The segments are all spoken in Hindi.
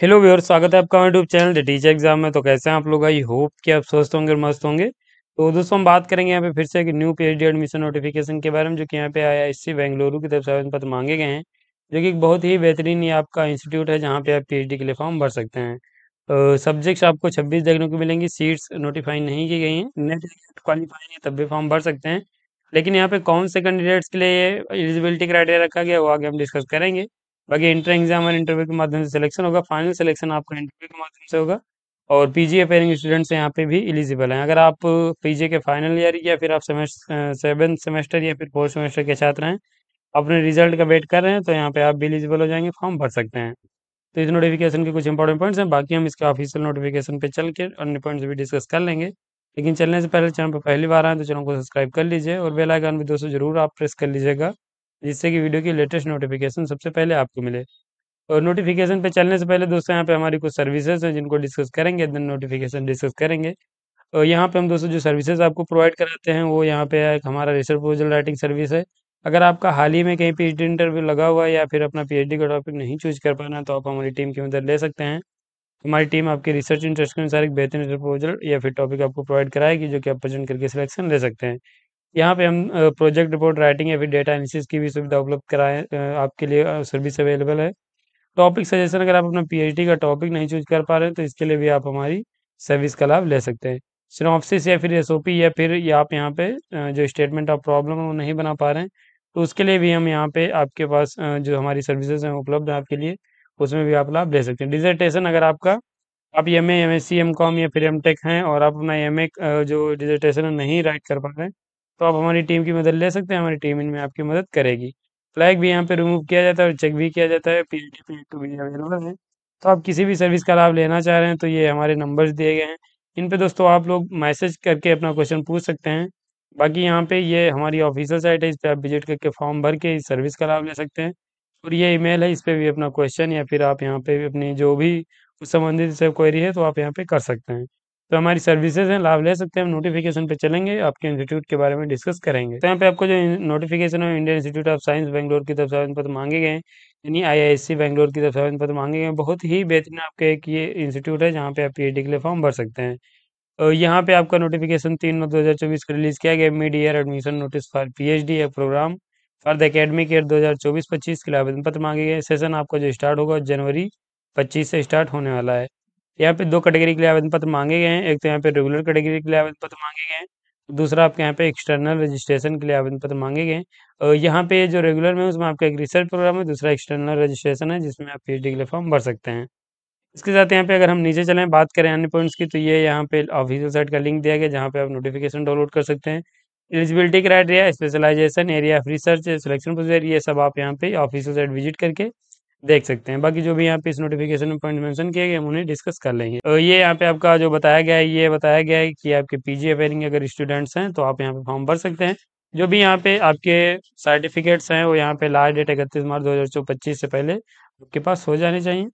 हेलो व्यवर स्वागत है आपका यूट्यूब चैनल टीचर एग्जाम में तो कैसे हैं आप लोग आई होप कि आप स्वस्थ होंगे और मस्त होंगे तो दोस्तों हम बात करेंगे यहाँ पे फिर से एक न्यू पीएचडी एडमिशन नोटिफिकेशन के बारे में जो कि यहाँ पे आया इससे बेंगलुरु की तरफ से आवेदन पत्र मांगे गए हैं जो कि एक बहुत ही बेहतरीन ये आपका इंस्टीट्यूट है जहाँ पे आप पी के लिए फॉर्म भर सकते हैं सब्जेक्ट्स आपको छब्बीस देखने को मिलेंगी सीट्स नोटिफाई नहीं की गई हैं नेट क्वालिफाई तब भी फॉर्म भर सकते हैं लेकिन यहाँ पे कौन से कैंडिडेट्स के लिए एलिजिबिलिटी क्राइटेरिया रखा गया वो आगे हम डिस्कस करेंगे बाकी इंटर एग्जाम और इंटरव्यू के माध्यम से सिलेक्शन होगा फाइनल सिलेक्शन आपका इंटरव्यू के माध्यम से होगा और पीजी अपेयरिंग स्टूडेंट्स यहाँ पे भी एलिजिबल हैं अगर आप पीजी के फाइनल ईयर या फिर आप सेवन सेमेस्टर या फिर फोर्थ सेमेस्टर के छात्र हैं अपने रिजल्ट का वेट कर रहे हैं तो यहाँ पे आप भी एलिजिबल हो जाएंगे फॉर्म भर सकते हैं तो इस नोटिफिकेशन के कुछ इंपॉर्टेंट पॉइंट्स हैं बाकी हम इसके ऑफिशियल नोटिफिकेशन पे चल के अन्य पॉइंट्स भी डिस्कस कर लेंगे लेकिन चलने से पहले चैनल पर पहली बार आए तो चैनल को सब्सक्राइब कर लीजिए और बेलाइकन भी दोस्तों जरूर आप प्रेस कर लीजिएगा जिससे कि वीडियो की लेटेस्ट नोटिफिकेशन सबसे पहले आपको मिले और नोटिफिकेशन पे चलने से पहले दोस्तों यहाँ पे हमारी कुछ सर्विसेज हैं जिनको डिस्कस करेंगे देन नोटिफिकेशन डिस्कस करेंगे और यहाँ पे हम दोस्तों जो सर्विसेज आपको प्रोवाइड कराते हैं वो यहाँ पे एक हमारा रिसर्च प्रोजल राइटिंग सर्विस है अगर आपका हाल ही में कहीं पी इंटरव्यू लगा हुआ है या फिर अपना पी का टॉपिक नहीं चूज कर पाना तो आप हमारी टीम के अंदर ले सकते हैं हमारी टीम आपके रिसर्च इंटरेस्ट के अनुसार एक बेहतरीन प्रपोजल या फिर टॉपिक आपको प्रोवाइड कराएगी जो कि आप प्रजेंट करके सिलेक्शन ले सकते हैं यहाँ पे हम प्रोजेक्ट रिपोर्ट राइटिंग या फिर डेटा एनालिसिस की भी सुविधा उपलब्ध कराए आपके लिए सर्विस अवेलेबल है टॉपिक सजेशन अगर आप अपना पीएचडी का टॉपिक नहीं चूज कर पा रहे हैं तो इसके लिए भी आप हमारी सर्विस का लाभ ले सकते हैं सिनॉप्सिस या फिर एसओपी या फिर या आप यहाँ पे जो स्टेटमेंट ऑफ प्रॉब्लम है वो नहीं बना पा रहे हैं तो उसके लिए भी हम यहाँ पे आपके पास जो हमारी सर्विसेज हैं उपलब्ध हैं आपके लिए उसमें भी आप लाभ ले सकते हैं डिजर्टेशन अगर आपका आप M A M S C M com या फिर एम टेक हैं और आप अपना एम ए जो डिजर्टेशन है नहीं राइट कर पा रहे हैं तो आप हमारी टीम की मदद ले सकते हैं हमारी टीम इनमें आपकी मदद करेगी फ्लैग भी यहाँ पे रिमूव किया जाता है और चेक भी किया जाता है पी टी पी टू भी अवेलेबल है तो आप किसी भी सर्विस का लाभ लेना चाह रहे हैं तो ये हमारे नंबर्स दिए गए हैं इन पे दोस्तों आप लोग मैसेज करके अपना क्वेश्चन पूछ सकते हैं बाकी यहाँ पे ये हमारी ऑफिशियल साइट है इस पर आप विजिट करके फॉर्म भर के इस सर्विस का लाभ ले सकते हैं और ये ईमेल है इस पर भी अपना क्वेश्चन या फिर आप यहाँ पे अपनी जो भी उस संबंधित से क्वेरी है तो आप यहाँ पे कर सकते हैं तो हमारी सर्विसेज हैं लाभ ले सकते हैं हम नोटिफिकेशन पे चलेंगे आपके इंस्टीट्यूट के बारे में डिस्कस करेंगे तो यहाँ पे आपको जो नोटिफिकेशन है Indian Institute of Science Bangalore की तरफ से पत्र मांगे गए हैं यानी आईआईएससी बैंगलोर की तरफ से पत्र मांगे गए बहुत ही बेहतरीन आपके एक ये इंस्टीट्यूट है जहाँ पे आप पी के लिए फॉर्म भर सकते हैं और यहाँ पे आपका नोटिफिकेशन तीन नौ दो को रिलीज किया गया mid year admission notice for P H D program for the academic year दो हज़ार चौबीस पच्चीस के लिए आवेदन पत्र मांगे गए सेशन आपका जो स्टार्ट होगा जनवरी पच्चीस से स्टार्ट होने वाला है यहाँ पे दो कैटेगरी के लिए आवेदन पत्र मांगे गए हैं एक तो यहाँ पे रेगुलर कैटेगरी के लिए आवेदन पत्र मांगे गए हैं दूसरा आपके यहाँ पे एक्सटर्नल रजिस्ट्रेशन के लिए आवेदन पत्र मांगे गए और यहाँ पे जो रेगुलर में उसमें आपका एक रिसर्च प्रोग्राम है दूसरा एक्सटर्नल रजिस्ट्रेशन है जिसमें आप पी के लिए फॉर्म भर सकते हैं इसके साथ यहाँ पे अगर हम नीचे चलें बात करें अन्य पॉइंट्स की तो ये यहाँ पे ऑफिशियल साइट का लिंक दिया गया जहाँ पे आप नोटिफिकेशन डाउनलोड कर सकते हैं eligibility criteria specialization area of research selection procedure ये सब आप यहाँ पे ऑफिशियल साइट विजिट करके देख सकते हैं बाकी जो भी यहाँ पे इस नोटिफिकेशन में पॉइंट मेंशन किए गए हम उन्हें डिस्कस कर लेंगे और ये यहाँ पे आपका जो बताया गया है ये बताया गया है कि आपके पीजी अपेयरिंग अगर स्टूडेंट्स हैं तो आप यहाँ पे फॉर्म भर सकते हैं जो भी यहाँ पे आपके सर्टिफिकेट्स हैं वो यहाँ पे लास्ट डेट इकतीस मार्च दो से पहले आपके पास हो जाने चाहिए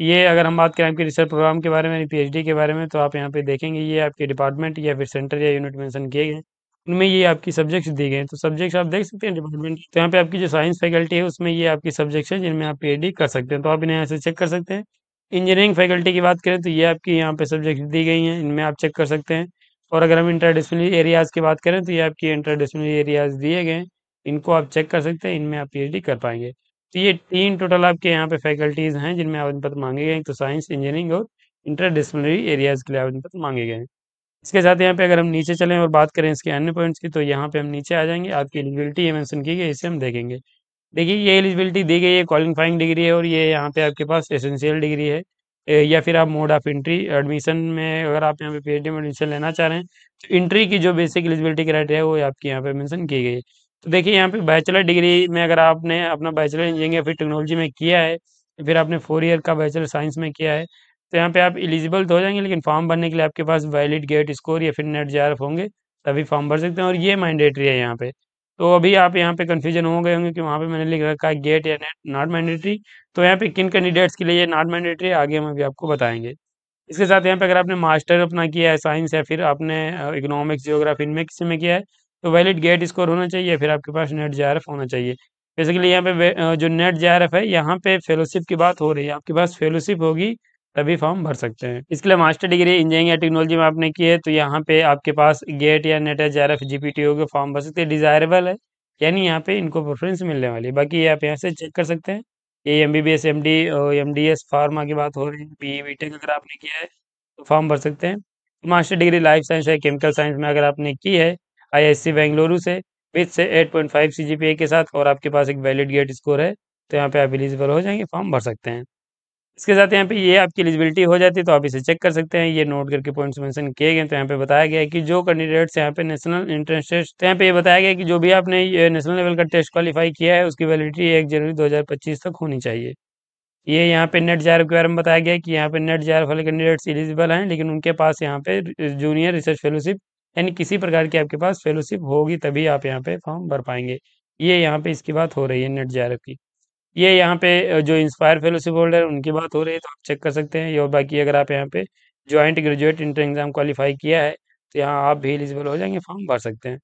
ये अगर हम बात करें आपके रिसर्च प्रोग्राम के बारे में पी के बारे में तो आप यहाँ पे देखेंगे ये आपके डिपार्टमेंट या फिर सेंटर या यूनिट मैंशन किए गए उनमें ये आपकी सब्जेक्ट्स दिए गए तो सब्जेक्ट्स आप देख सकते हैं डिपार्टमेंट तो यहाँ पे आपकी जो साइंस फैकल्टी है उसमें ये आपकी सब्जेक्ट्स हैं जिनमें आप पीएचडी कर सकते हैं तो आप इन्हें यहाँ से चेक कर सकते हैं इंजीनियरिंग फैकल्टी की बात करें तो ये आपकी यहाँ पे सब्जेक्ट दी गई हैं इनमें आप चेक कर सकते हैं और अगर हम इंटरडिसिप्लिनरी एरियाज की बात करें तो ये आपकी इंटरडिसिप्लिनरी एरियाज दिए गए इनको आप चेक कर सकते हैं इनमें आप डी कर पाएंगे तो ये तीन टोटल आपके यहाँ पे फैकल्टीज हैं जिनमें आवेदन पत्र मांगे गए तो साइंस इंजीनियरिंग और इंटरडिसिप्लिनरी एरियाज के लिए आवेदन पत्र मांगे गए हैं इसके साथ यहाँ पे अगर हम नीचे चलें और बात करें इसके अन्य पॉइंट्स की तो यहाँ पे हम नीचे आ जाएंगे आपकी एलिजिबिलिटी ये मैंसन की गई इसे हम देखेंगे देखिए ये एलिजिबिलिटी दी गई है क्वालिफाइंग डिग्री है और ये यहाँ पे आपके पास एसेंशियल डिग्री है या फिर आप मोड ऑफ एंट्री एडमिशन में अगर आप यहाँ पे डी में एडमिशन लेना चाह रहे हैं तो एंट्री की जो बेसिक एलिजिबिलिटी क्राइटेरिया है वो आपकी यहाँ पे मेंशन की गई है तो देखिए यहाँ पे बैचलर डिग्री में अगर आपने अपना बैचलर इंजीनियरिंग या फिर टेक्नोलॉजी में किया है फिर आपने फोर ईयर का बैचलर साइंस में किया है तो यहाँ पे आप एलिजिबल तो हो जाएंगे लेकिन फॉर्म भरने के लिए आपके पास वैलिड गेट स्कोर या फिर नेट जे होंगे तभी फॉर्म भर सकते हैं और ये मैंडेटरी है यहाँ पे तो अभी आप यहाँ पे कन्फ्यूजन हो गए होंगे कि वहाँ पे मैंने लिख रखा है गेट या नेट नॉट मैंडेटरी तो यहाँ पे किन कैंडिडेट्स के लिए ये नॉट मैंडेटरी आगे हम अभी आपको बताएंगे इसके साथ यहाँ पे अगर आपने मास्टर अपना किया है साइंस या फिर आपने इकोनॉमिक्स जियोग्राफी इनमें किसी में किया है तो वैलिड गेट स्कोर होना चाहिए फिर आपके पास नेट जे होना चाहिए बेसिकली यहाँ पे जो नेट जे है यहाँ पे फेलोशिप की बात हो रही है आपके पास फेलोशिप होगी तभी फॉर्म भर सकते हैं इसके लिए मास्टर डिग्री इंजीनियरिंग या टेक्नोलॉजी में आपने की है तो यहाँ पे आपके पास गेट या नेट या जे जीपीटी के फॉर्म भर सकते हैं डिजायरेबल है यानी यहाँ पे इनको प्रेफरेंस मिलने वाली है बाकी आप यहाँ से चेक कर सकते हैं ये M B B S M D M D S pharma की बात हो रही है बी बी टेक अगर आपने किया है तो फॉर्म भर सकते हैं मास्टर डिग्री लाइफ साइंस या केमिकल साइंस में अगर आपने की है आई एस सी बेंगलुरु से विथ से eight point five C G P A के साथ और आपके पास एक वैलिड गेट स्कोर है तो यहाँ पे आप एलिजिबल हो जाएंगे फॉर्म भर सकते हैं इसके साथ यहाँ पे ये आपकी एलिजिबिलिटी हो जाती है तो आप इसे चेक कर सकते हैं ये नोट करके पॉइंट्स मेंशन किए गए तो यहाँ पे बताया गया है कि जो कैंडिडेट्स यहाँ पे नेशनल इंट्रेंस टेस्ट तो यहाँ पे ये बताया गया कि जो भी आपने नेशनल लेवल का टेस्ट क्वालिफाई किया है उसकी वैलिडिटी एक जनवरी दो तक होनी चाहिए ये यहाँ पे नेट जार के बारे में बताया गया कि यहाँ पे नेट जार वाले कैंडिडेट्स एलिजिबल हैं लेकिन उनके पास यहाँ पे जूनियर रिसर्च फेलोशिप यानी किसी प्रकार की आपके पास फेलोशिप होगी तभी आप यहाँ पे फॉर्म भर पाएंगे ये यहाँ पे इसकी बात हो रही है नेट जार की ये यहाँ पे जो इंस्पायर फेलोशिप होल्डर उनकी बात हो रही है तो आप चेक कर सकते हैं और बाकी अगर आप यहाँ पे joint graduate inter exam qualify किया है तो यहाँ आप भी एलिजिबल हो जाएंगे फॉर्म भर सकते हैं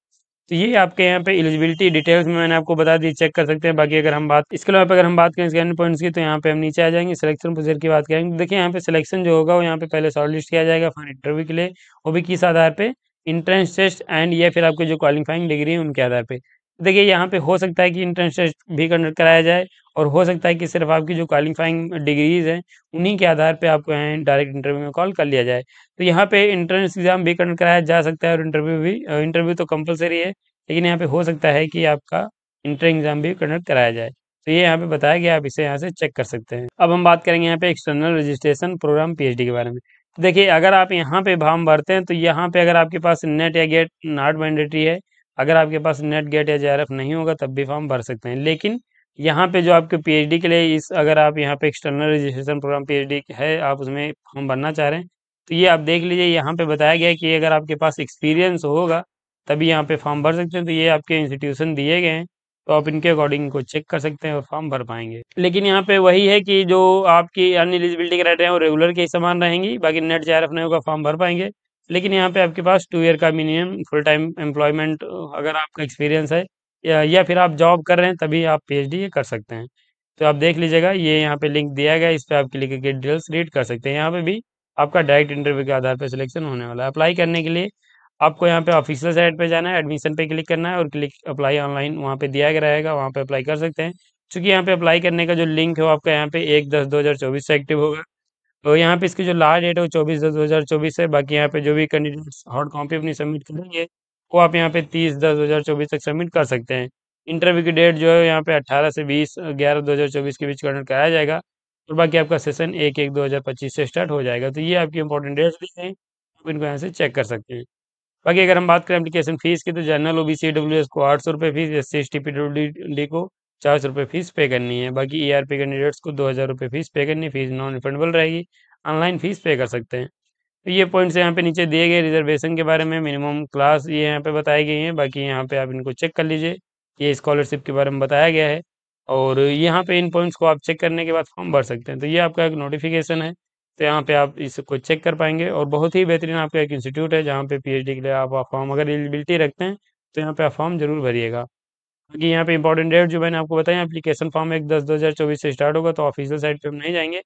तो ये आपके यहाँ पे एलिजिबिलिटी डिटेल्स में मैंने आपको बता दी चेक कर सकते हैं बाकी अगर हम बात इसके अलावा अगर हम बात करें स्कैन पॉइंट्स की तो यहाँ पे हम नीचे आ जाएंगे सिलेक्शन प्रोसीजर की बात करेंगे देखिए यहाँ पे सिलेक्शन जो होगा वो यहाँ पे पहले शॉर्ट लिस्ट किया जाएगा फॉर इंटरव्यू के लिए वो भी किस आधार पर इंट्रेंस टेस्ट एंड या फिर आपके जो क्वालिफाइंग डिग्री है उनके आधार पर देखिए यहाँ पे हो सकता है कि इंट्रेंस टेस्ट भी कंडक्ट कराया जाए और हो सकता है कि सिर्फ आपकी जो क्वालिफाइंग डिग्रीज हैं उन्हीं के आधार पे आपको यहाँ डायरेक्ट इंटरव्यू में कॉल कर लिया जाए तो यहाँ पे इंट्रेंस एग्जाम भी कंडक्ट कराया जा सकता है और इंटरव्यू भी इंटरव्यू तो कंपलसरी है लेकिन यहाँ पे हो सकता है कि आपका इंटर एग्जाम भी कंडक्ट कराया जाए तो ये यहाँ पे बताया गया आप इसे यहाँ से चेक कर सकते हैं अब हम बात करेंगे यहाँ पे एक्सटर्नल रजिस्ट्रेशन प्रोग्राम पी के बारे में देखिए अगर आप यहाँ पे भाव भरते हैं तो यहाँ पे अगर आपके पास नेट या गेट नॉट मैंडेटरी है अगर आपके पास नेट गेट या जे नहीं होगा तब भी फॉर्म भर सकते हैं लेकिन यहाँ पे जो आपके पीएचडी के लिए इस अगर आप यहाँ पे एक्सटर्नल रजिस्ट्रेशन प्रोग्राम पीएचडी है आप उसमें फॉर्म भरना चाह रहे हैं तो ये आप देख लीजिए यहाँ पे बताया गया है कि अगर आपके पास एक्सपीरियंस होगा तभी यहाँ पे फॉर्म भर सकते हैं तो ये आपके इंस्टीट्यूशन दिए गए हैं तो आप इनके अकॉर्डिंग को चेक कर सकते हैं और फॉर्म भर पाएंगे लेकिन यहाँ पे वही है कि जो आपकी अन एलिजिबिलिटी क्राइटेरिया वो रेगुलर के समान रहेंगी बाकी नेट जे नहीं होगा फॉर्म भर पाएंगे लेकिन यहाँ पे आपके पास टू ईयर का मिनिमम फुल टाइम एम्प्लॉयमेंट अगर आपका एक्सपीरियंस है या, या फिर आप जॉब कर रहे हैं तभी आप पी ये कर सकते हैं तो आप देख लीजिएगा ये यहाँ पे लिंक दिया गया इस पर आप क्लिक करके डिटेल्स रीड कर सकते हैं यहाँ पे भी आपका डायरेक्ट इंटरव्यू के आधार पर सिलेक्शन होने वाला है अप्लाई करने के लिए आपको यहाँ पे ऑफिशियल साइट पे जाना है एडमिशन पे क्लिक करना है और क्लिक अप्लाई ऑनलाइन वहाँ पे दिया गया रहेगा वहाँ पे अप्लाई कर सकते हैं क्योंकि यहाँ पे अप्लाई करने का जो लिंक है वो आपका यहाँ पे एक दस दो हज़ार चौबीस से एक्टिव होगा तो यहाँ पे इसकी जो लास्ट डेट है वो चौबीस दस दो हज़ार चौबीस है बाकी यहाँ पे जो भी कैंडिडेट्स हॉट कॉपी अपनी सबमिट करेंगे वो आप यहाँ पे तीस दस दो हज़ार चौबीस तक सबमिट कर सकते हैं इंटरव्यू की डेट जो है यहाँ पे अट्ठारह से बीस ग्यारह दो हज़ार चौबीस के बीच कंडक्ट कराया जाएगा और बाकी आपका सेशन एक एक दो हज़ार पच्चीस से स्टार्ट हो जाएगा तो ये आपकी इंपॉर्टेंट डेट्स भी हैं आप इनको यहाँ से चेक कर सकते हैं बाकी अगर हम बात करें अपलीकेशन फीस की तो general O B C W S को आठ सौ रुपये fees S C S T P W D को चार सौ रुपये फीस पे करनी है बाकी ई आर पी कैंडिडेट्स को दो हज़ार रुपये फीस पे करनी फीस नॉन रिफंडेबल रहेगी ऑनलाइन फीस पे कर सकते हैं तो ये पॉइंट्स यहाँ पे नीचे दिए गए रिजर्वेशन के बारे में मिनिमम क्लास ये यहाँ पे बताई गई है बाकी यहाँ पे आप इनको चेक कर लीजिए ये स्कॉलरशिप के बारे में बताया गया है और यहाँ पे इन पॉइंट्स को आप चेक करने के बाद फॉर्म भर सकते हैं तो ये आपका एक नोटिफिकेशन है तो यहाँ पे आप इसको चेक कर पाएंगे और बहुत ही बेहतरीन आपका एक इंस्टीट्यूट है जहाँ पे डी के लिए आप फॉर्म अगर एलिजिबिलिटी रखते हैं तो यहाँ पे आप फॉर्म जरूर भरिएगा बाकी यहाँ पे इंपॉर्टेंट डेट जो मैंने आपको बताया एप्लीकेशन फॉर्म एक दस दो हज़ार चौबीस से स्टार्ट होगा तो ऑफिशियल साइट पे हम नहीं जाएंगे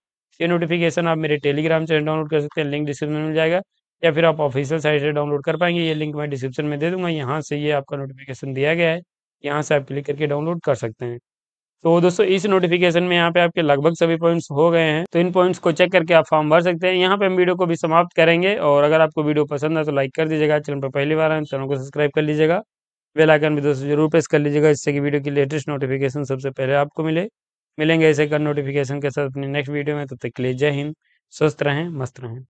ये नोटिफिकेशन आप मेरे टेलीग्राम से डाउनलोड कर सकते हैं लिंक डिस्क्रिप्शन में मिल जाएगा या फिर आप ऑफिशियल साइट से डाउनलोड कर पाएंगे ये लिंक मैं डिस्क्रिप्शन में दे दूंगा यहाँ से ये आपका नोटिफिकेशन दिया गया है यहाँ से आप क्लिक करके डाउनलोड कर सकते हैं तो दोस्तों इस नोटिफिकेशन में यहाँ पे आपके लगभग सभी पॉइंट्स हो गए हैं तो इन पॉइंट्स को चेक करके आप फॉर्म भर सकते हैं यहाँ पे हम वीडियो को भी समाप्त करेंगे और अगर आपको वीडियो पसंद है तो लाइक कर दीजिएगा चैनल पर पहली बार आए चैनल को सब्सक्राइब कर लीजिएगा बेल आइकन भी दोस्तों जरूर प्रेस कर लीजिएगा इससे कि वीडियो की लेटेस्ट नोटिफिकेशन सबसे पहले आपको मिले मिलेंगे ऐसे कर नोटिफिकेशन के साथ अपने नेक्स्ट वीडियो में तब तो तक के लिए जय हिंद स्वस्थ रहें मस्त रहें